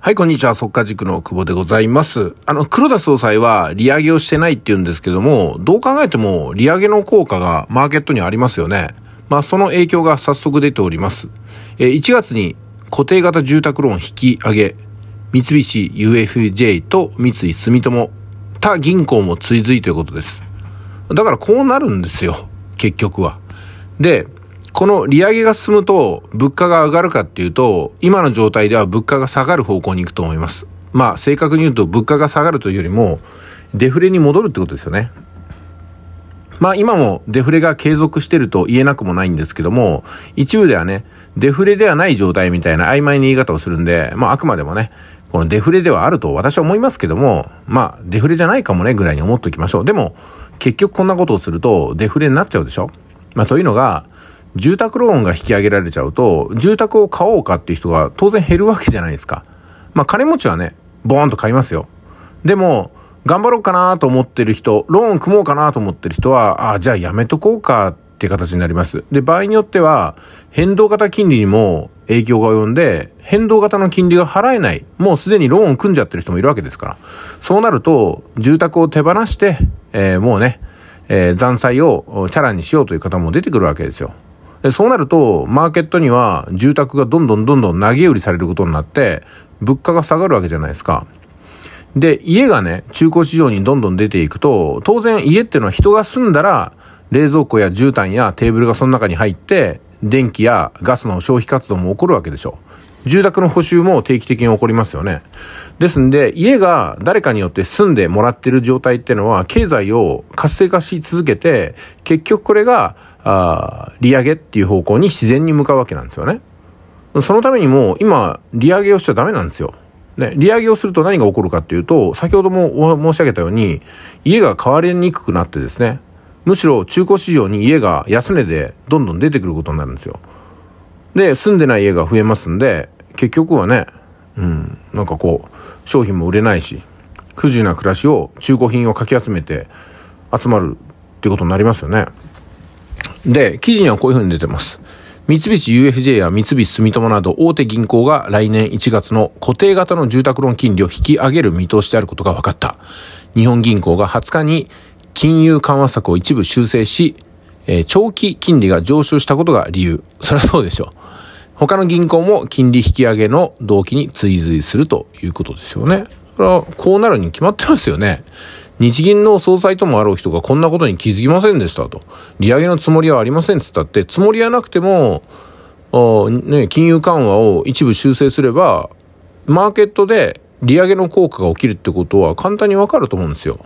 はい、こんにちは。速稼塾の久保でございます。あの、黒田総裁は利上げをしてないって言うんですけども、どう考えても利上げの効果がマーケットにありますよね。まあ、その影響が早速出ております。えー、1月に固定型住宅ローン引き上げ、三菱 UFJ と三井住友、他銀行も追随ということです。だからこうなるんですよ。結局は。で、この利上げが進むと物価が上がるかっていうと、今の状態では物価が下がる方向に行くと思います。まあ正確に言うと物価が下がるというよりも、デフレに戻るってことですよね。まあ今もデフレが継続してると言えなくもないんですけども、一部ではね、デフレではない状態みたいな曖昧な言い方をするんで、まああくまでもね、このデフレではあると私は思いますけども、まあデフレじゃないかもねぐらいに思っておきましょう。でも結局こんなことをするとデフレになっちゃうでしょまあというのが、住宅ローンが引き上げられちゃうと、住宅を買おうかっていう人が当然減るわけじゃないですか。まあ金持ちはね、ボーンと買いますよ。でも、頑張ろうかなと思ってる人、ローン組もうかなと思ってる人は、ああ、じゃあやめとこうかっていう形になります。で、場合によっては、変動型金利にも影響が及んで、変動型の金利が払えない、もうすでにローン組んじゃってる人もいるわけですから。そうなると、住宅を手放して、えー、もうね、えー、残債をチャラにしようという方も出てくるわけですよ。そうなると、マーケットには住宅がどんどんどんどん投げ売りされることになって、物価が下がるわけじゃないですか。で、家がね、中古市場にどんどん出ていくと、当然家っていうのは人が住んだら、冷蔵庫や絨毯やテーブルがその中に入って、電気やガスの消費活動も起こるわけでしょ。住宅の補修も定期的に起こりますよね。ですんで、家が誰かによって住んでもらってる状態っていうのは、経済を活性化し続けて、結局これがあ利上げっていう方向に自然に向かうわけなんですよね。そのためにも今、利上げをしちゃダメなんですよ。ね、利上げをすると何が起こるかっていうと、先ほども申し上げたように、家が買われにくくなってですね、むしろ中古市場に家が安値でどんどん出てくることになるんですよ。で、住んでない家が増えますんで、結局はね、うん、なんかこう、商品も売れないし、不自由な暮らしを中古品をかき集めて集まるってことになりますよね。で、記事にはこういうふうに出てます。三菱 UFJ や三菱住友など大手銀行が来年1月の固定型の住宅ローン金利を引き上げる見通しであることが分かった。日本銀行が20日に金融緩和策を一部修正し、えー、長期金利が上昇したことが理由。そりゃそうでしょう。他の銀行も金利引き上げの動機に追随するということですよね。これはこうなるに決まってますよね。日銀の総裁ともあろう人がこんなことに気づきませんでしたと。利上げのつもりはありませんっつったって、つもりはなくても、ね、金融緩和を一部修正すれば、マーケットで利上げの効果が起きるってことは簡単にわかると思うんですよ。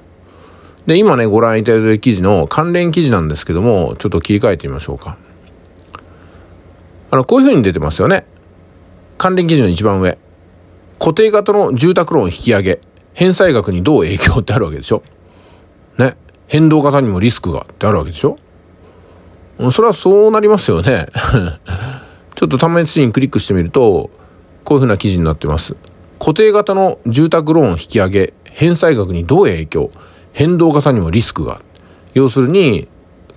で、今ね、ご覧いただいた記事の関連記事なんですけども、ちょっと切り替えてみましょうか。あの、こういうふうに出てますよね。関連記事の一番上。固定型の住宅ローン引き上げ。返済額にどう影響ってあるわけでしょ。ね。変動型にもリスクがってあるわけでしょ。それはそうなりますよね。ちょっと端末にクリックしてみると、こういうふうな記事になってます。固定型の住宅ローン引き上げ、返済額にどう影響変動型にもリスクが。要するに、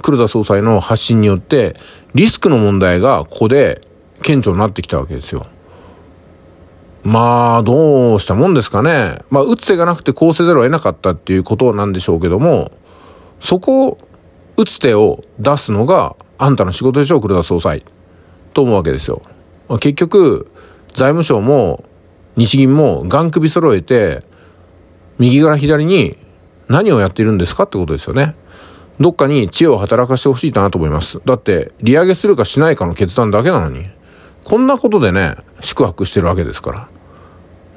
黒田総裁の発信によって、リスクの問題がここで顕著になってきたわけですよ。まあ、どうしたもんですかね。まあ、打つ手がなくてこうせざるを得なかったっていうことなんでしょうけども、そこを、打つ手を出すのが、あんたの仕事でしょ、黒田総裁。と思うわけですよ。まあ、結局、財務省も、日銀も、ガン首揃えて、右から左に、何をやっているんですかってことですよね。どっかに知恵を働かしてほしいかなと思います。だって、利上げするかしないかの決断だけなのに、こんなことでね、宿泊してるわけですから。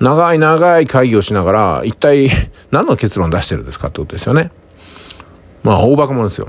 長い長い会議をしながら、一体何の結論出してるんですかってことですよね。まあ、大バカんですよ。